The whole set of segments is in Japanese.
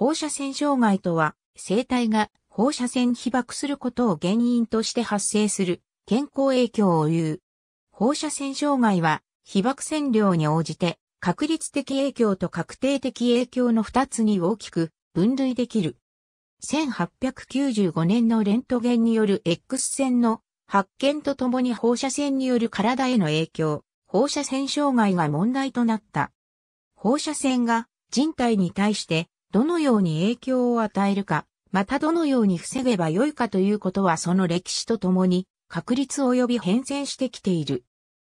放射線障害とは、生体が放射線被爆することを原因として発生する健康影響を言う。放射線障害は、被爆線量に応じて、確率的影響と確定的影響の2つに大きく分類できる。1895年のレントゲンによる X 線の発見とともに放射線による体への影響、放射線障害が問題となった。放射線が人体に対してどのように影響を与えるか、またどのように防げばよいかということはその歴史とともに確率及び変遷してきている。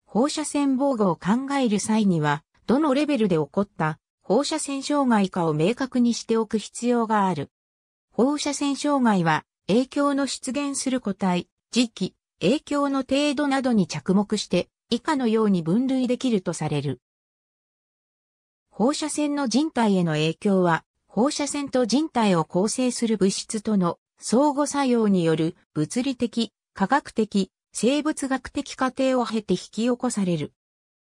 放射線防護を考える際には、どのレベルで起こった放射線障害かを明確にしておく必要がある。放射線障害は影響の出現する個体、時期、影響の程度などに着目して以下のように分類できるとされる。放射線の人体への影響は放射線と人体を構成する物質との相互作用による物理的、科学的、生物学的過程を経て引き起こされる。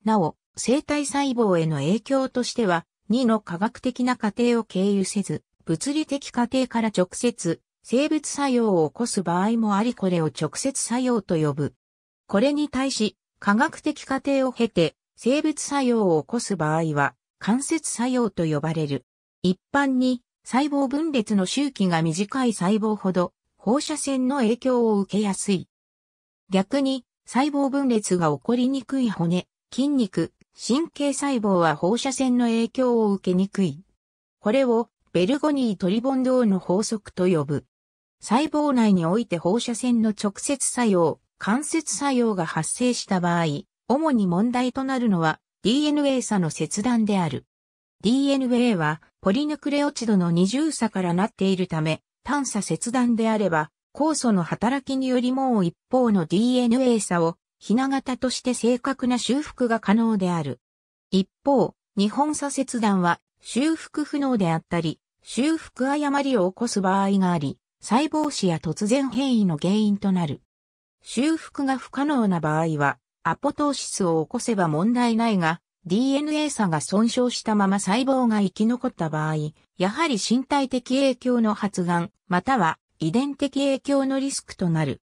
なお、生体細胞への影響としては、2の科学的な過程を経由せず、物理的過程から直接、生物作用を起こす場合もありこれを直接作用と呼ぶ。これに対し、科学的過程を経て、生物作用を起こす場合は、間接作用と呼ばれる。一般に細胞分裂の周期が短い細胞ほど放射線の影響を受けやすい。逆に細胞分裂が起こりにくい骨、筋肉、神経細胞は放射線の影響を受けにくい。これをベルゴニー・トリボンドーの法則と呼ぶ。細胞内において放射線の直接作用、間接作用が発生した場合、主に問題となるのは DNA 差の切断である。DNA はポリヌクレオチドの二重差からなっているため、単差切断であれば、酵素の働きによりもう一方の DNA 差を、ひな型として正確な修復が可能である。一方、日本差切断は修復不能であったり、修復誤りを起こす場合があり、細胞死や突然変異の原因となる。修復が不可能な場合は、アポトーシスを起こせば問題ないが、DNA 差が損傷したまま細胞が生き残った場合、やはり身体的影響の発がん、または遺伝的影響のリスクとなる。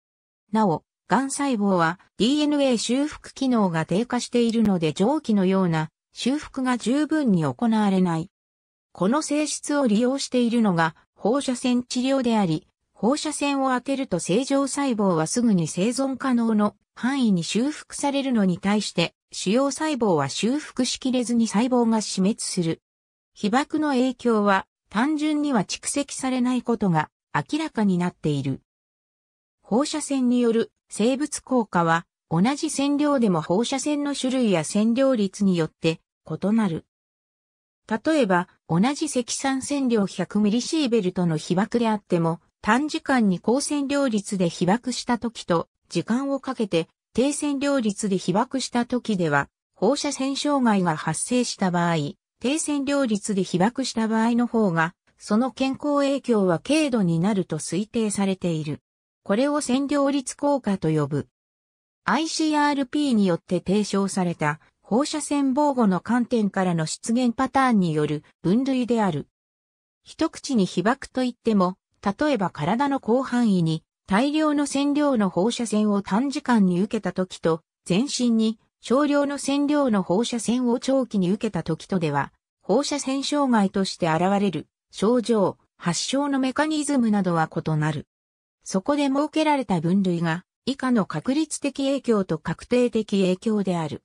なお、がん細胞は DNA 修復機能が低下しているので蒸気のような修復が十分に行われない。この性質を利用しているのが放射線治療であり、放射線を当てると正常細胞はすぐに生存可能の範囲に修復されるのに対して、主要細胞は修復しきれずに細胞が死滅する。被爆の影響は単純には蓄積されないことが明らかになっている。放射線による生物効果は同じ線量でも放射線の種類や線量率によって異なる。例えば、同じ積算線量1 0 0 m c シーベルトの被爆であっても、短時間に高線量率で被爆した時と、時間をかけて低線量率で被爆した時では、放射線障害が発生した場合、低線量率で被爆した場合の方が、その健康影響は軽度になると推定されている。これを線領率効果と呼ぶ。ICRP によって提唱された放射線防護の観点からの出現パターンによる分類である。一口に被爆といっても、例えば体の広範囲に大量の線量の放射線を短時間に受けた時と、全身に少量の線量の放射線を長期に受けた時とでは、放射線障害として現れる症状、発症のメカニズムなどは異なる。そこで設けられた分類が、以下の確率的影響と確定的影響である。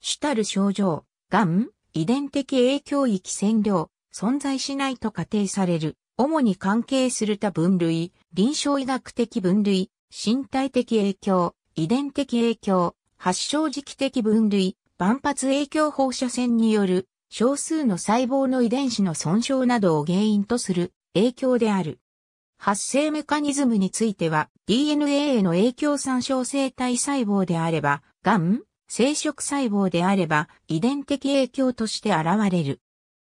主たる症状、癌、遺伝的影響域線量、存在しないと仮定される。主に関係する他分類、臨床医学的分類、身体的影響、遺伝的影響、発症時期的分類、万発影響放射線による少数の細胞の遺伝子の損傷などを原因とする影響である。発生メカニズムについては DNA への影響参照生体細胞であれば、がん、生殖細胞であれば遺伝的影響として現れる。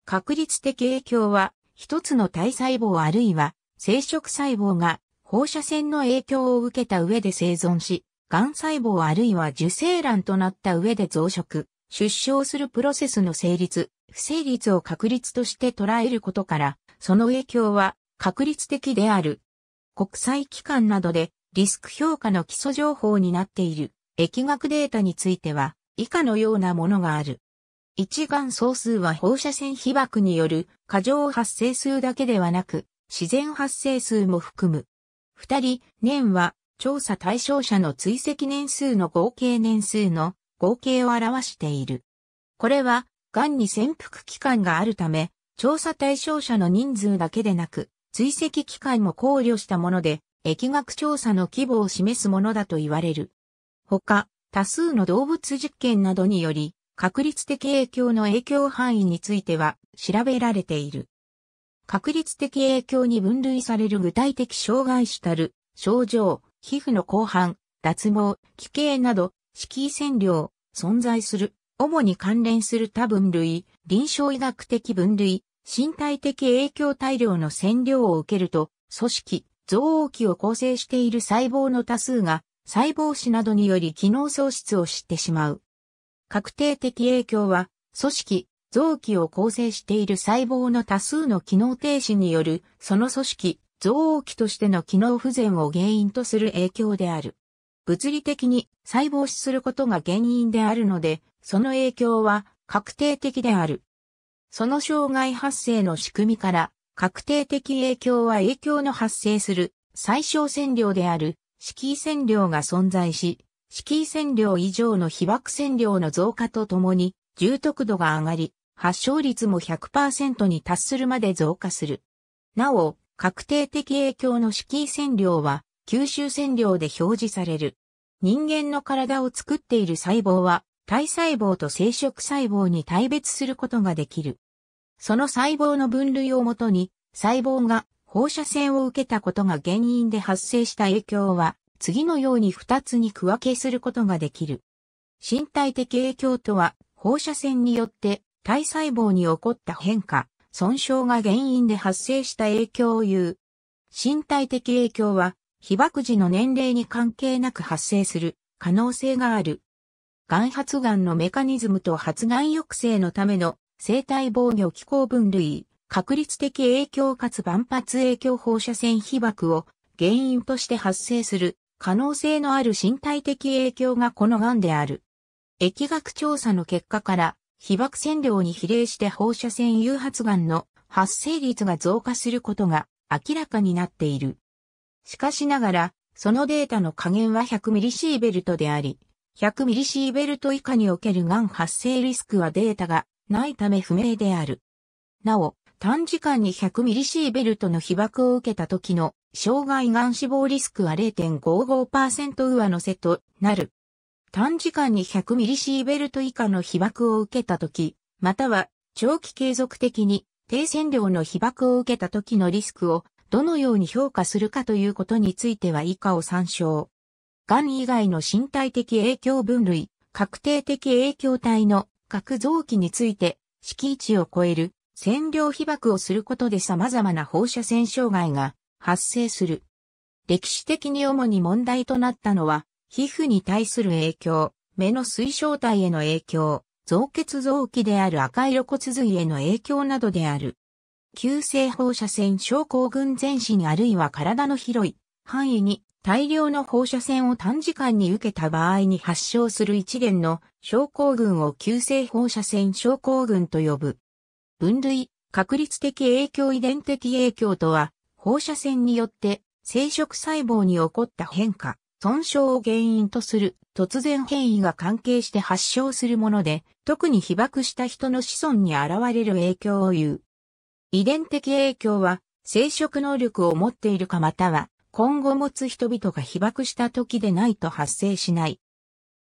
確率的影響は一つの体細胞あるいは生殖細胞が放射線の影響を受けた上で生存し、癌細胞あるいは受精卵となった上で増殖、出生するプロセスの成立、不成立を確率として捉えることから、その影響は確率的である。国際機関などでリスク評価の基礎情報になっている疫学データについては以下のようなものがある。一眼総数は放射線被爆による過剰発生数だけではなく、自然発生数も含む。二人、年は、調査対象者の追跡年数の合計年数の合計を表している。これは、癌に潜伏期間があるため、調査対象者の人数だけでなく、追跡期間も考慮したもので、疫学調査の規模を示すものだと言われる。他、多数の動物実験などにより、確率的影響の影響範囲については調べられている。確率的影響に分類される具体的障害主たる症状、皮膚の広範、脱毛、奇形など、色位線量、存在する、主に関連する多分類、臨床医学的分類、身体的影響大量の線量を受けると、組織、増応器を構成している細胞の多数が、細胞死などにより機能喪失を知ってしまう。確定的影響は、組織、臓器を構成している細胞の多数の機能停止による、その組織、臓器としての機能不全を原因とする影響である。物理的に細胞死することが原因であるので、その影響は確定的である。その障害発生の仕組みから、確定的影響は影響の発生する最小線量である色域線量が存在し、敷居線量以上の被爆線量の増加とともに、重篤度が上がり、発症率も100%に達するまで増加する。なお、確定的影響の敷居線量は、吸収線量で表示される。人間の体を作っている細胞は、体細胞と生殖細胞に対別することができる。その細胞の分類をもとに、細胞が放射線を受けたことが原因で発生した影響は、次のように二つに区分けすることができる。身体的影響とは、放射線によって体細胞に起こった変化、損傷が原因で発生した影響を言う。身体的影響は、被爆時の年齢に関係なく発生する可能性がある。眼発がんのメカニズムと発がん抑制のための生体防御機構分類、確率的影響かつ万発影響放射線被爆を原因として発生する可能性のある身体的影響がこの癌である。疫学調査の結果から、被爆線量に比例して放射線誘発癌の発生率が増加することが明らかになっている。しかしながら、そのデータの加減は100ミリシーベルトであり、100ミリシーベルト以下における癌発生リスクはデータがないため不明である。なお、短時間に 100mm シーベルトの被爆を受けた時の障害がん死亡リスクは0.55%上乗せとなる。短時間に 100mm シーベルト以下の被爆を受けた時、または長期継続的に低線量の被爆を受けた時のリスクをどのように評価するかということについては以下を参照。がん以外の身体的影響分類、確定的影響体の各臓器について、敷地を超える線量被爆をすることで様々な放射線障害が発生する。歴史的に主に問題となったのは、皮膚に対する影響、目の水晶体への影響、造血臓器である赤色骨髄への影響などである。急性放射線症候群全身あるいは体の広い範囲に大量の放射線を短時間に受けた場合に発症する一連の症候群を急性放射線症候群と呼ぶ。分類、確率的影響遺伝的影響とは、放射線によって生殖細胞に起こった変化、損傷を原因とする突然変異が関係して発症するもので、特に被爆した人の子孫に現れる影響を言う。遺伝的影響は、生殖能力を持っているかまたは、今後持つ人々が被爆した時でないと発生しない。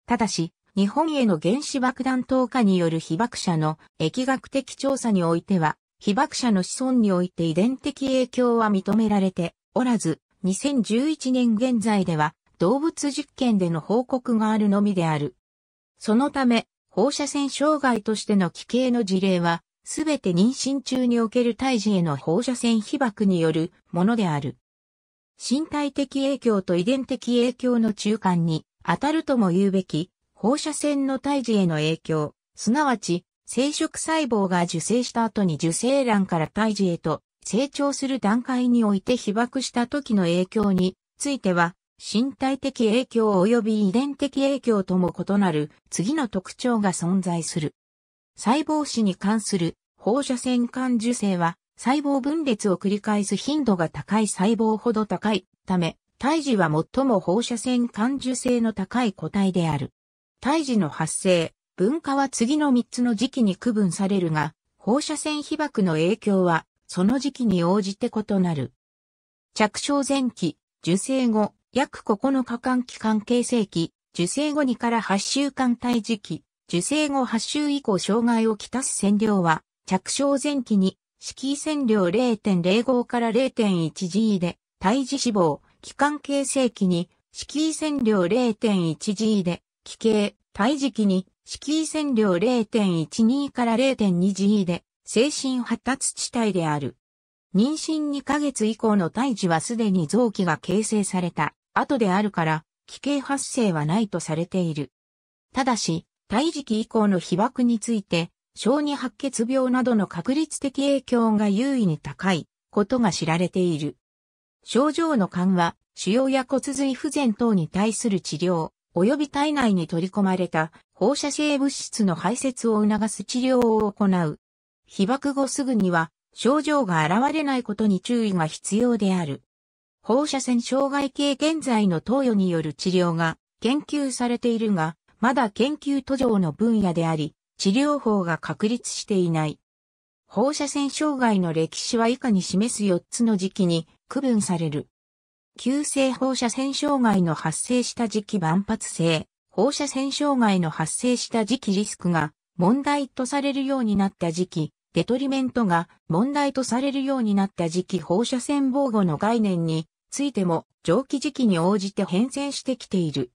ただし、日本への原子爆弾投下による被爆者の疫学的調査においては、被爆者の子孫において遺伝的影響は認められておらず、2011年現在では動物実験での報告があるのみである。そのため、放射線障害としての奇形の事例は、すべて妊娠中における胎児への放射線被爆によるものである。身体的影響と遺伝的影響の中間に当たるとも言うべき放射線の胎児への影響、すなわち、生殖細胞が受精した後に受精卵から胎児へと成長する段階において被爆した時の影響については、身体的影響及び遺伝的影響とも異なる次の特徴が存在する。細胞死に関する放射線間受精は細胞分裂を繰り返す頻度が高い細胞ほど高いため、胎児は最も放射線間受精の高い個体である。胎児の発生、分化は次の3つの時期に区分されるが、放射線被曝の影響は、その時期に応じて異なる。着床前期、受精後、約9日間期間形成期、受精後2から8週間胎児期、受精後8週以降障害をきたす線量は、着床前期に、子位線量0.05から 0.1G で、胎児死亡、期間形成期に、子位線量 0.1G で、気形、胎磁期に、色位線量0.12から 0.2G で、精神発達地帯である。妊娠2ヶ月以降の胎児はすでに臓器が形成された後であるから、奇形発生はないとされている。ただし、胎児期以降の被爆について、小児白血病などの確率的影響が優位に高いことが知られている。症状の緩和、腫瘍や骨髄不全等に対する治療、及び体内に取り込まれた放射性物質の排泄を促す治療を行う。被爆後すぐには症状が現れないことに注意が必要である。放射線障害系現在の投与による治療が研究されているが、まだ研究途上の分野であり、治療法が確立していない。放射線障害の歴史は以下に示す4つの時期に区分される。急性放射線障害の発生した時期万発性、放射線障害の発生した時期リスクが問題とされるようになった時期、デトリメントが問題とされるようになった時期放射線防護の概念についても蒸気時期に応じて変遷してきている。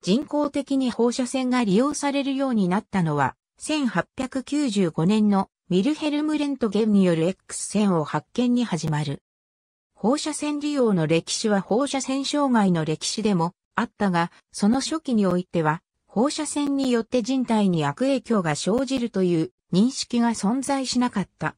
人工的に放射線が利用されるようになったのは1895年のミルヘルムレントゲンによる X 線を発見に始まる。放射線利用の歴史は放射線障害の歴史でもあったが、その初期においては、放射線によって人体に悪影響が生じるという認識が存在しなかった。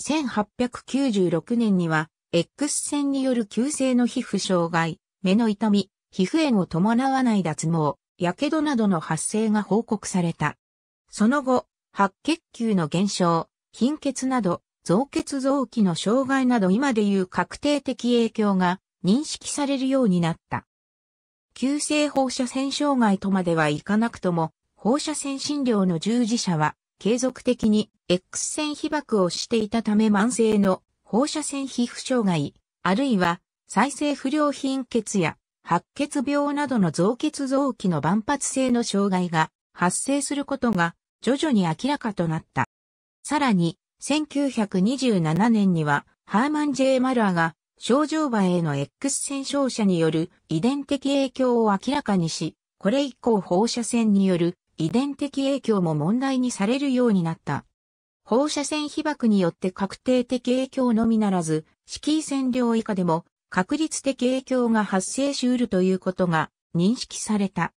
1896年には、X 線による急性の皮膚障害、目の痛み、皮膚炎を伴わない脱毛、火傷などの発生が報告された。その後、白血球の減少、貧血など、造血臓器の障害など今でいう確定的影響が認識されるようになった。急性放射線障害とまではいかなくとも、放射線診療の従事者は継続的に X 線被曝をしていたため慢性の放射線皮膚障害、あるいは再生不良貧血や白血病などの造血臓器の万発性の障害が発生することが徐々に明らかとなった。さらに、1927年には、ハーマン・ J・ マラーが、症状場への X 線照射による遺伝的影響を明らかにし、これ以降放射線による遺伝的影響も問題にされるようになった。放射線被曝によって確定的影響のみならず、色位線量以下でも確率的影響が発生しうるということが認識された。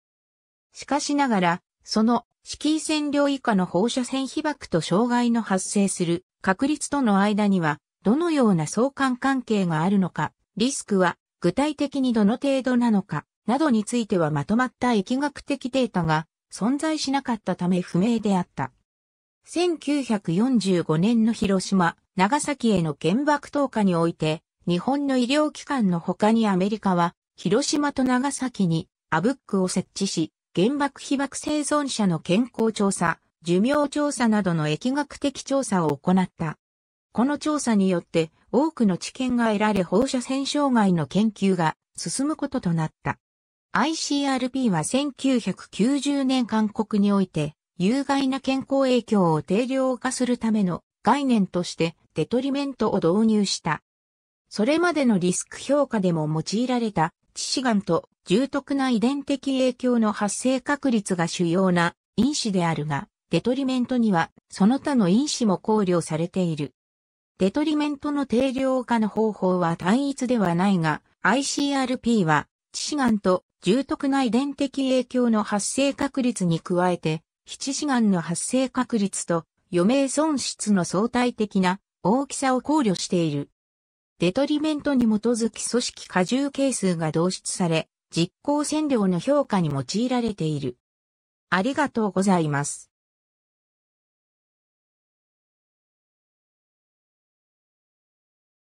しかしながら、その、敷居線量以下の放射線被爆と障害の発生する確率との間には、どのような相関関係があるのか、リスクは具体的にどの程度なのか、などについてはまとまった疫学的データが存在しなかったため不明であった。1945年の広島、長崎への原爆投下において、日本の医療機関の他にアメリカは、広島と長崎にアブックを設置し、原爆被爆生存者の健康調査、寿命調査などの疫学的調査を行った。この調査によって多くの知見が得られ放射線障害の研究が進むこととなった。ICRP は1990年韓国において有害な健康影響を定量化するための概念としてデトリメントを導入した。それまでのリスク評価でも用いられた致死癌と重篤な遺伝的影響の発生確率が主要な因子であるが、デトリメントにはその他の因子も考慮されている。デトリメントの定量化の方法は単一ではないが、ICRP は致死癌と重篤な遺伝的影響の発生確率に加えて、七死癌の発生確率と余命損失の相対的な大きさを考慮している。デトリメントに基づき組織過重係数が導出され、実行占領の評価に用いられている。ありがとうございます。